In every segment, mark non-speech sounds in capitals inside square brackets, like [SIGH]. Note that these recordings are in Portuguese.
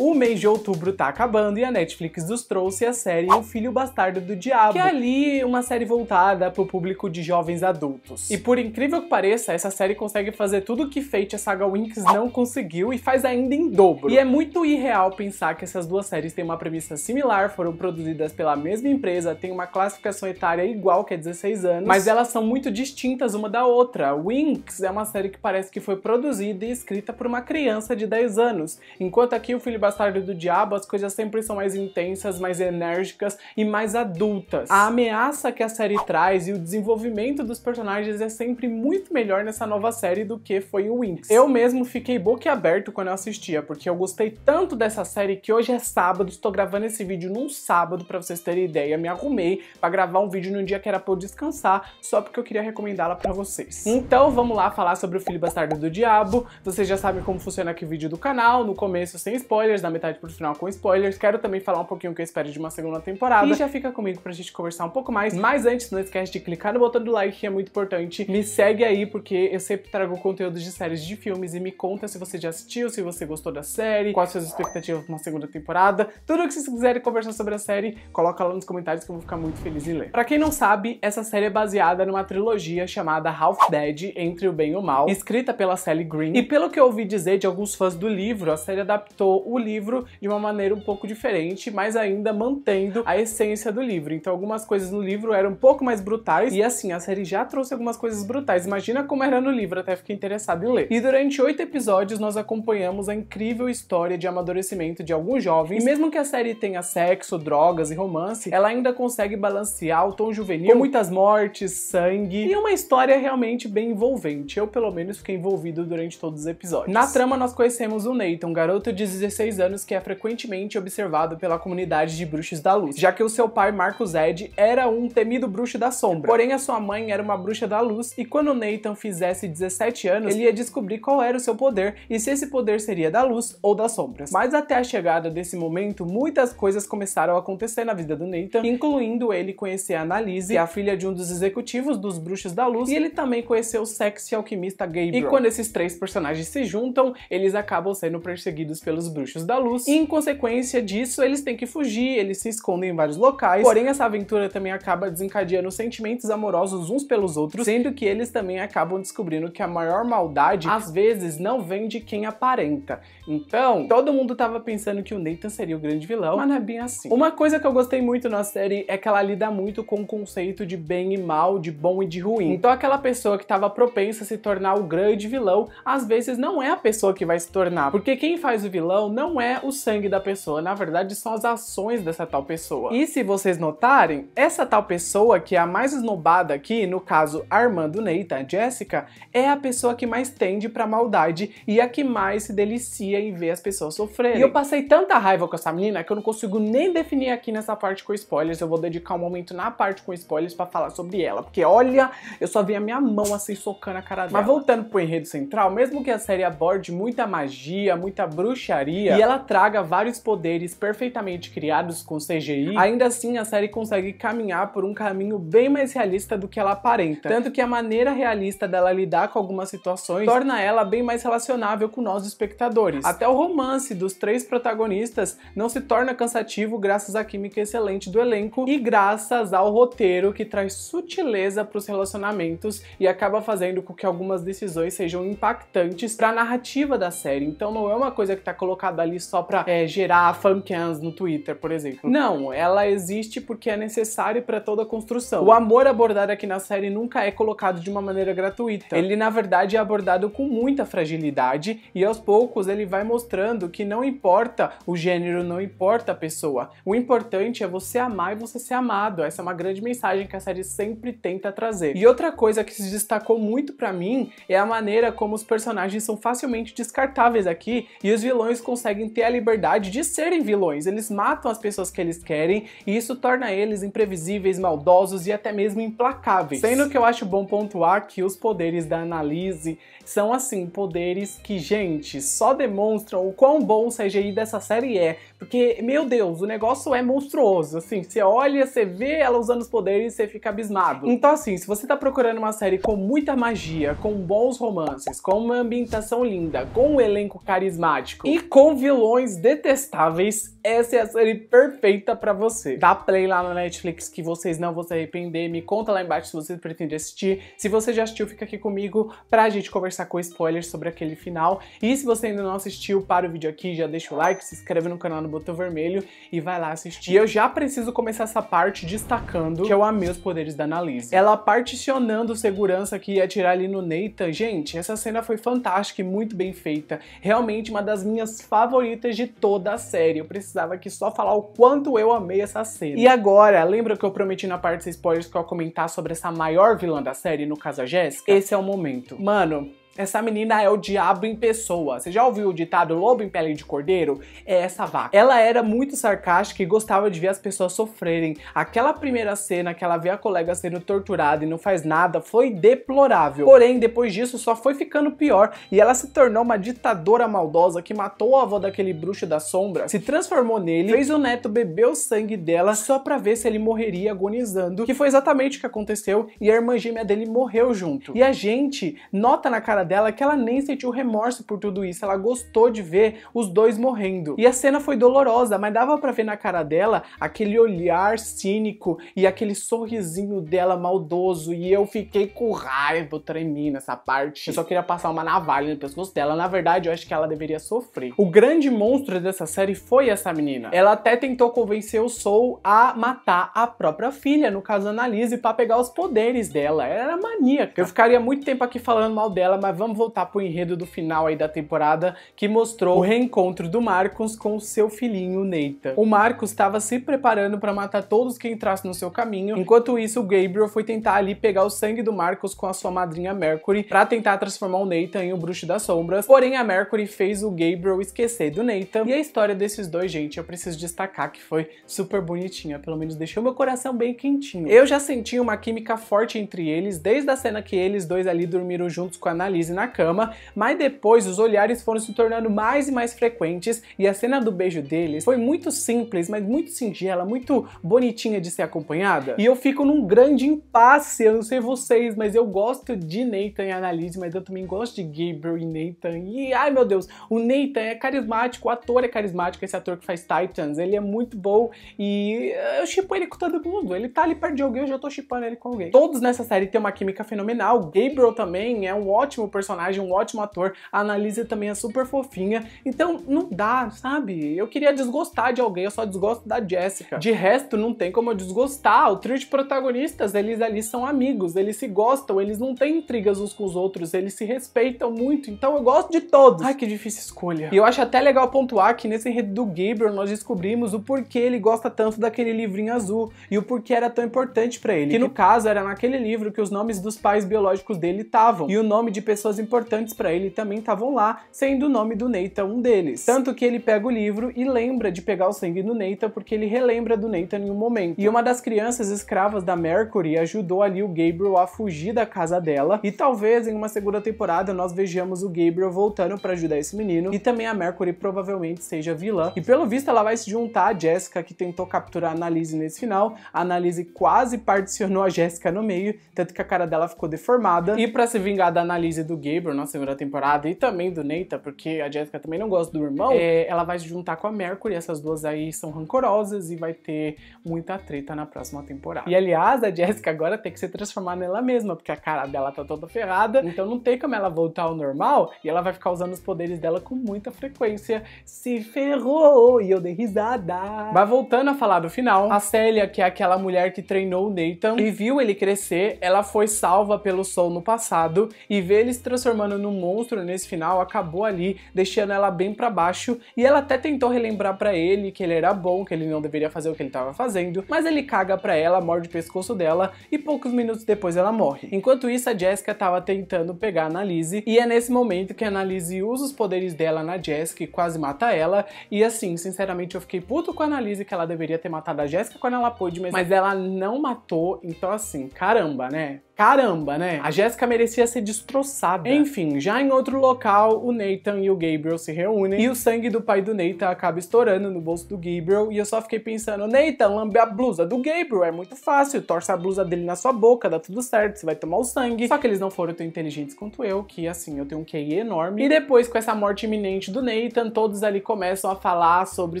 O mês de outubro tá acabando e a Netflix nos trouxe a série O Filho Bastardo do Diabo, que é ali uma série voltada pro público de jovens adultos. E por incrível que pareça, essa série consegue fazer tudo que Fate a Saga Winx não conseguiu e faz ainda em dobro. E é muito irreal pensar que essas duas séries têm uma premissa similar, foram produzidas pela mesma empresa, têm uma classificação etária igual, que é 16 anos, mas elas são muito distintas uma da outra. Winx é uma série que parece que foi produzida e escrita por uma criança de 10 anos, enquanto aqui o Filho Bastardo Bastardo do Diabo, as coisas sempre são mais intensas, mais enérgicas e mais adultas. A ameaça que a série traz e o desenvolvimento dos personagens é sempre muito melhor nessa nova série do que foi o Winx. Eu mesmo fiquei boquiaberto quando eu assistia, porque eu gostei tanto dessa série que hoje é sábado, estou gravando esse vídeo num sábado, para vocês terem ideia, me arrumei para gravar um vídeo num dia que era pra eu descansar, só porque eu queria recomendá-la para vocês. Então vamos lá falar sobre o Filho Bastardo do Diabo, vocês já sabem como funciona aqui o vídeo do canal, no começo sem spoilers, da metade pro final com spoilers. Quero também falar um pouquinho o que eu espero de uma segunda temporada. E já fica comigo pra gente conversar um pouco mais. Mas antes, não esquece de clicar no botão do like, que é muito importante. Me segue aí, porque eu sempre trago conteúdo de séries de filmes e me conta se você já assistiu, se você gostou da série, quais suas expectativas pra uma segunda temporada. Tudo que vocês quiserem conversar sobre a série, coloca lá nos comentários que eu vou ficar muito feliz em ler. Pra quem não sabe, essa série é baseada numa trilogia chamada Half Dead, Entre o Bem e o Mal, escrita pela Sally Green. E pelo que eu ouvi dizer de alguns fãs do livro, a série adaptou o livro de uma maneira um pouco diferente, mas ainda mantendo a essência do livro. Então algumas coisas no livro eram um pouco mais brutais e assim, a série já trouxe algumas coisas brutais. Imagina como era no livro, até fiquei interessado em ler. E durante oito episódios nós acompanhamos a incrível história de amadurecimento de alguns jovens. E mesmo que a série tenha sexo, drogas e romance, ela ainda consegue balancear o tom juvenil com muitas mortes, sangue e uma história realmente bem envolvente. Eu pelo menos fiquei envolvido durante todos os episódios. Na trama nós conhecemos o Nathan, um garoto de 16 16 anos que é frequentemente observado pela comunidade de bruxos da luz, já que o seu pai, Marcos Ed, era um temido bruxo da sombra. Porém, a sua mãe era uma bruxa da luz e quando Nathan fizesse 17 anos, ele ia descobrir qual era o seu poder e se esse poder seria da luz ou das sombras. Mas até a chegada desse momento, muitas coisas começaram a acontecer na vida do Nathan, incluindo ele conhecer a Annalise, a filha de um dos executivos dos Bruxos da Luz, e ele também conheceu o sexy alquimista Gabriel. E quando esses três personagens se juntam, eles acabam sendo perseguidos pelos Bruxos da luz. E, em consequência disso, eles têm que fugir, eles se escondem em vários locais. Porém, essa aventura também acaba desencadeando sentimentos amorosos uns pelos outros, sendo que eles também acabam descobrindo que a maior maldade às vezes não vem de quem aparenta. Então, todo mundo tava pensando que o Nathan seria o grande vilão, mas não é bem assim. Uma coisa que eu gostei muito na série é que ela lida muito com o conceito de bem e mal, de bom e de ruim. Então, aquela pessoa que tava propensa a se tornar o grande vilão, às vezes não é a pessoa que vai se tornar, porque quem faz o vilão não não é o sangue da pessoa, na verdade são as ações dessa tal pessoa. E se vocês notarem, essa tal pessoa que é a mais esnobada aqui, no caso Armando Neita, Jessica, Jéssica, é a pessoa que mais tende pra maldade e a que mais se delicia em ver as pessoas sofrerem. E eu passei tanta raiva com essa menina que eu não consigo nem definir aqui nessa parte com spoilers, eu vou dedicar um momento na parte com spoilers para falar sobre ela, porque olha, eu só vi a minha mão assim socando a cara dela. Mas voltando pro enredo central, mesmo que a série aborde muita magia, muita bruxaria, ela traga vários poderes perfeitamente criados com CGI, ainda assim a série consegue caminhar por um caminho bem mais realista do que ela aparenta. Tanto que a maneira realista dela lidar com algumas situações torna ela bem mais relacionável com nós espectadores. Até o romance dos três protagonistas não se torna cansativo graças à química excelente do elenco e graças ao roteiro que traz sutileza para os relacionamentos e acaba fazendo com que algumas decisões sejam impactantes para a narrativa da série. Então não é uma coisa que está colocada ali ali só pra é, gerar fancams no Twitter, por exemplo. Não, ela existe porque é necessário para toda a construção. O amor abordado aqui na série nunca é colocado de uma maneira gratuita. Ele, na verdade, é abordado com muita fragilidade e aos poucos ele vai mostrando que não importa o gênero, não importa a pessoa. O importante é você amar e você ser amado. Essa é uma grande mensagem que a série sempre tenta trazer. E outra coisa que se destacou muito para mim é a maneira como os personagens são facilmente descartáveis aqui e os vilões conseguem conseguem ter a liberdade de serem vilões. Eles matam as pessoas que eles querem e isso torna eles imprevisíveis, maldosos e até mesmo implacáveis. Sendo que eu acho bom pontuar que os poderes da Analise são assim, poderes que, gente, só demonstram o quão bom o CGI dessa série é. Porque, meu Deus, o negócio é monstruoso, assim, você olha, você vê ela usando os poderes e você fica abismado. Então assim, se você tá procurando uma série com muita magia, com bons romances, com uma ambientação linda, com um elenco carismático e com vilões vilões detestáveis essa é a série perfeita para você. Dá play lá na Netflix que vocês não vão se arrepender. Me conta lá embaixo se você pretende assistir. Se você já assistiu, fica aqui comigo pra gente conversar com spoilers sobre aquele final. E se você ainda não assistiu, para o vídeo aqui, já deixa o like, se inscreve no canal no botão vermelho e vai lá assistir. E eu já preciso começar essa parte destacando que eu amei os poderes da Annalise. Ela particionando segurança que ia tirar ali no Nathan. Gente, essa cena foi fantástica e muito bem feita. Realmente uma das minhas favoritas de toda a série. Eu preciso precisava aqui só falar o quanto eu amei essa cena. E agora, lembra que eu prometi na parte de spoilers que eu ia comentar sobre essa maior vilã da série, no caso a Jéssica? Esse é o momento. Mano, essa menina é o diabo em pessoa. Você já ouviu o ditado lobo em pele de cordeiro? É essa vaca. Ela era muito sarcástica e gostava de ver as pessoas sofrerem. Aquela primeira cena que ela vê a colega sendo torturada e não faz nada foi deplorável. Porém, depois disso só foi ficando pior e ela se tornou uma ditadora maldosa que matou a avó daquele bruxo da sombra, se transformou nele, fez o neto beber o sangue dela só pra ver se ele morreria agonizando, que foi exatamente o que aconteceu e a irmã gêmea dele morreu junto. E a gente nota na cara cara dela que ela nem sentiu remorso por tudo isso, ela gostou de ver os dois morrendo. E a cena foi dolorosa, mas dava para ver na cara dela aquele olhar cínico e aquele sorrisinho dela maldoso e eu fiquei com raiva, eu tremi nessa parte. Eu só queria passar uma navalha no pescoço dela, na verdade eu acho que ela deveria sofrer. O grande monstro dessa série foi essa menina. Ela até tentou convencer o Soul a matar a própria filha, no caso a Annalise, para pegar os poderes dela. Ela era maníaca. Eu ficaria muito tempo aqui falando mal dela, mas mas vamos voltar pro enredo do final aí da temporada, que mostrou o reencontro do Marcos com o seu filhinho, Neita. O Marcos estava se preparando para matar todos que entrassem no seu caminho, enquanto isso o Gabriel foi tentar ali pegar o sangue do Marcos com a sua madrinha Mercury para tentar transformar o Nathan em o um Bruxo das Sombras, porém a Mercury fez o Gabriel esquecer do Nathan. E a história desses dois, gente, eu preciso destacar que foi super bonitinha, pelo menos deixou meu coração bem quentinho. Eu já senti uma química forte entre eles, desde a cena que eles dois ali dormiram juntos com a Annalise, na cama, mas depois os olhares foram se tornando mais e mais frequentes e a cena do beijo deles foi muito simples, mas muito singela, muito bonitinha de ser acompanhada. E eu fico num grande impasse, eu não sei vocês, mas eu gosto de Nathan e Annalise, mas eu também gosto de Gabriel e Nathan. E ai meu Deus, o Nathan é carismático, o ator é carismático, esse ator que faz Titans, ele é muito bom e eu chipo ele com todo mundo. Ele tá ali perto de alguém, eu já tô chipando ele com alguém. Todos nessa série têm uma química fenomenal. Gabriel também é um ótimo personagem, um ótimo ator, a Annalise também é super fofinha, então não dá, sabe? Eu queria desgostar de alguém, eu só desgosto da Jessica. De resto, não tem como eu desgostar, o trio de protagonistas, eles ali são amigos, eles se gostam, eles não têm intrigas uns com os outros, eles se respeitam muito, então eu gosto de todos. Ai, que difícil escolha. E eu acho até legal pontuar que nesse enredo do Gabriel nós descobrimos o porquê ele gosta tanto daquele livrinho azul e o porquê era tão importante para ele. Que no caso era naquele livro que os nomes dos pais biológicos dele estavam. E o nome de pessoas pessoas importantes para ele também estavam lá, sendo o nome do Nathan um deles. Tanto que ele pega o livro e lembra de pegar o sangue do Nathan, porque ele relembra do Nathan em um momento. E uma das crianças escravas da Mercury ajudou ali o Gabriel a fugir da casa dela, e talvez em uma segunda temporada nós vejamos o Gabriel voltando para ajudar esse menino, e também a Mercury provavelmente seja vilã. E pelo visto ela vai se juntar à Jessica, que tentou capturar a Annalise nesse final. A Annalise quase particionou a Jessica no meio, tanto que a cara dela ficou deformada. E para se vingar da Annalise do Gabriel na segunda temporada e também do Neita, porque a Jessica também não gosta do irmão, é, eh, ela vai se juntar com a Mercury, essas duas aí são rancorosas e vai ter muita treta na próxima temporada. E aliás, a Jessica agora tem que se transformar nela mesma, porque a cara dela tá toda ferrada, então não tem como ela voltar ao normal e ela vai ficar usando os poderes dela com muita frequência. Se ferrou! E eu dei risada! Mas voltando a falar do final, a Célia, que é aquela mulher que treinou o Nathan e viu ele crescer, ela foi salva pelo Sol no passado e vê ele se transformando num monstro nesse final acabou ali, deixando ela bem para baixo, e ela até tentou relembrar para ele que ele era bom, que ele não deveria fazer o que ele estava fazendo, mas ele caga para ela, morde o pescoço dela e poucos minutos depois ela morre. Enquanto isso, a Jessica estava tentando pegar a Annalise, e é nesse momento que a Annalise usa os poderes dela na Jessica e quase mata ela, e assim, sinceramente, eu fiquei puto com a Annalise que ela deveria ter matado a Jessica quando ela pôde, mas ela não matou, então assim, caramba, né? Caramba, né? A Jéssica merecia ser destroçada. Enfim, já em outro local, o Nathan e o Gabriel se reúnem e o sangue do pai do Nathan acaba estourando no bolso do Gabriel e eu só fiquei pensando, Nathan, lambe a blusa do Gabriel, é muito fácil, torce a blusa dele na sua boca, dá tudo certo, você vai tomar o sangue. Só que eles não foram tão inteligentes quanto eu, que assim, eu tenho um QI enorme. E depois, com essa morte iminente do Nathan, todos ali começam a falar sobre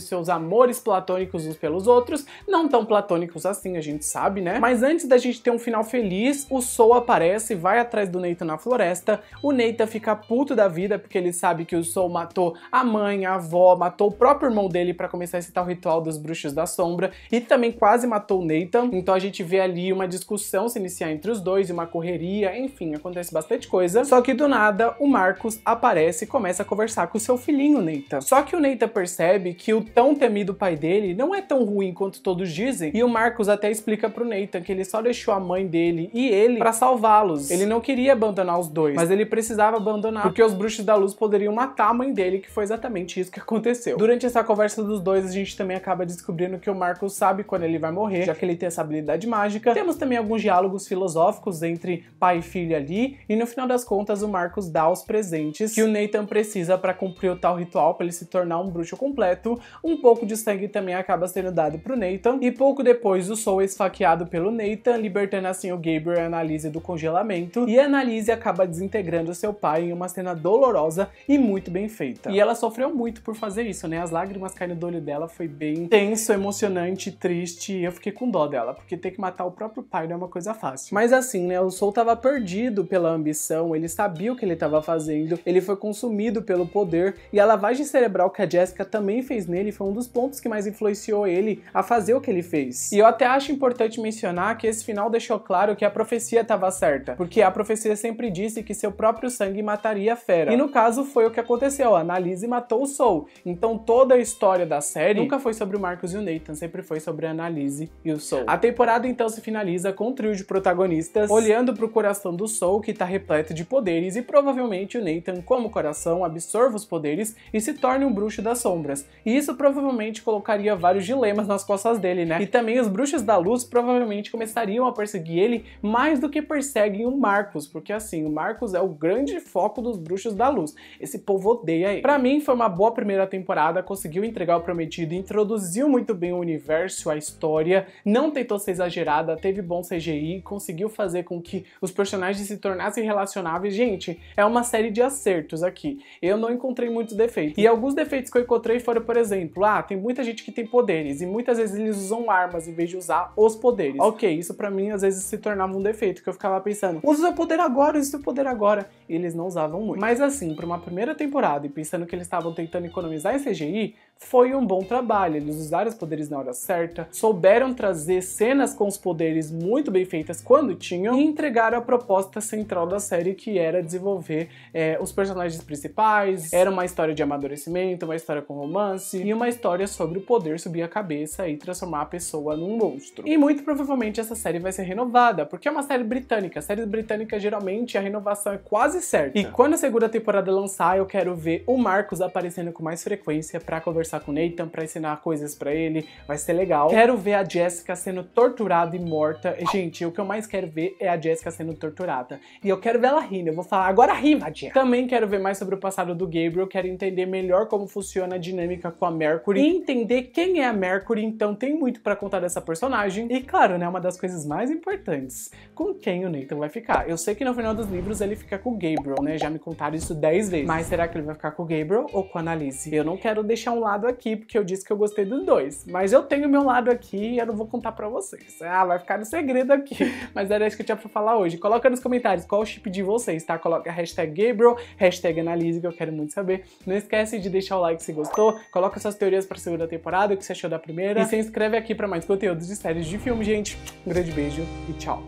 seus amores platônicos uns pelos outros, não tão platônicos assim, a gente sabe, né? Mas antes da gente ter um final feliz, os Soul aparece, e vai atrás do Neita na floresta, o Neita fica puto da vida porque ele sabe que o Soul matou a mãe, a avó, matou o próprio irmão dele para começar esse tal ritual dos bruxos da sombra e também quase matou o Neita. Então a gente vê ali uma discussão se iniciar entre os dois e uma correria, enfim, acontece bastante coisa. Só que do nada o Marcos aparece e começa a conversar com o seu filhinho Neita. Só que o Neita percebe que o tão temido pai dele não é tão ruim quanto todos dizem e o Marcos até explica pro Neita que ele só deixou a mãe dele e ele para salvá-los. Ele não queria abandonar os dois, mas ele precisava abandonar porque os bruxos da luz poderiam matar a mãe dele, que foi exatamente isso que aconteceu. Durante essa conversa dos dois, a gente também acaba descobrindo que o Marcos sabe quando ele vai morrer, já que ele tem essa habilidade mágica. Temos também alguns diálogos filosóficos entre pai e filho ali, e no final das contas o Marcos dá os presentes que o Nathan precisa para cumprir o tal ritual para ele se tornar um bruxo completo. Um pouco de sangue também acaba sendo dado pro Nathan, e pouco depois o Soul é esfaqueado pelo Nathan, libertando assim o Gabriel e a analise do congelamento e a Annalise acaba desintegrando seu pai em uma cena dolorosa e muito bem feita. E ela sofreu muito por fazer isso, né? As lágrimas caindo do olho dela foi bem tenso, emocionante, triste e eu fiquei com dó dela, porque ter que matar o próprio pai não é uma coisa fácil. Mas assim, né? O Sol tava perdido pela ambição, ele sabia o que ele tava fazendo, ele foi consumido pelo poder e a lavagem cerebral que a Jessica também fez nele foi um dos pontos que mais influenciou ele a fazer o que ele fez. E eu até acho importante mencionar que esse final deixou claro que a profecia profecia estava certa, porque a profecia sempre disse que seu próprio sangue mataria a fera. E no caso foi o que aconteceu, a Annalise matou o Sol. Então toda a história da série nunca foi sobre o Marcos e o Nathan, sempre foi sobre a Annalise e o Sol. A temporada então se finaliza com um trio de protagonistas olhando para o coração do Sol que está repleto de poderes e provavelmente o Nathan, como coração, absorva os poderes e se torna um bruxo das sombras. E isso provavelmente colocaria vários dilemas nas costas dele, né? E também os bruxos da luz provavelmente começariam a perseguir ele mais do que perseguem o Marcos, porque assim, o Marcos é o grande foco dos bruxos da luz. Esse povo odeia ele. Pra mim, foi uma boa primeira temporada, conseguiu entregar o prometido, introduziu muito bem o universo, a história, não tentou ser exagerada, teve bom CGI, conseguiu fazer com que os personagens se tornassem relacionáveis. Gente, é uma série de acertos aqui. Eu não encontrei muitos defeitos. E alguns defeitos que eu encontrei foram, por exemplo, ah, tem muita gente que tem poderes, e muitas vezes eles usam armas em vez de usar os poderes. Ok, isso para mim às vezes se tornava um defeito jeito, que eu ficava pensando, usa o poder agora, usa o poder agora eles não usavam muito. Mas assim, para uma primeira temporada e pensando que eles estavam tentando economizar em CGI, foi um bom trabalho. Eles usaram os poderes na hora certa, souberam trazer cenas com os poderes muito bem feitas quando tinham e entregaram a proposta central da série, que era desenvolver é, os personagens principais. Era uma história de amadurecimento, uma história com romance e uma história sobre o poder subir a cabeça e transformar a pessoa num monstro. E muito provavelmente essa série vai ser renovada, porque é uma série britânica. Séries britânicas geralmente a renovação é quase quase certa. E quando a segunda temporada lançar, eu quero ver o Marcos aparecendo com mais frequência para conversar com o Nathan, para ensinar coisas para ele, vai ser legal. Quero ver a Jessica sendo torturada e morta. E, gente, o que eu mais quero ver é a Jessica sendo torturada. E eu quero ver ela rindo, eu vou falar, agora rima, Jessica. Também quero ver mais sobre o passado do Gabriel, quero entender melhor como funciona a dinâmica com a Mercury, e entender quem é a Mercury, então tem muito para contar dessa personagem. E claro, né, uma das coisas mais importantes, com quem o Nathan vai ficar. Eu sei que no final dos livros ele fica com o Gabriel, Gabriel, né? Já me contaram isso 10 vezes. Mas será que ele vai ficar com o Gabriel ou com a Annalise? Eu não quero deixar um lado aqui, porque eu disse que eu gostei dos dois. Mas eu tenho meu lado aqui e eu não vou contar pra vocês. Ah, vai ficar no segredo aqui. [LAUGHS] Mas era isso que eu tinha pra falar hoje. Coloca nos comentários qual o chip de vocês, tá? Coloca hashtag Gabriel, hashtag Analise, que eu quero muito saber. Não esquece de deixar o like se gostou. Coloca suas teorias pra segunda temporada, o que você achou da primeira. E se inscreve aqui pra mais conteúdos de séries de filme, gente. Um grande beijo e tchau.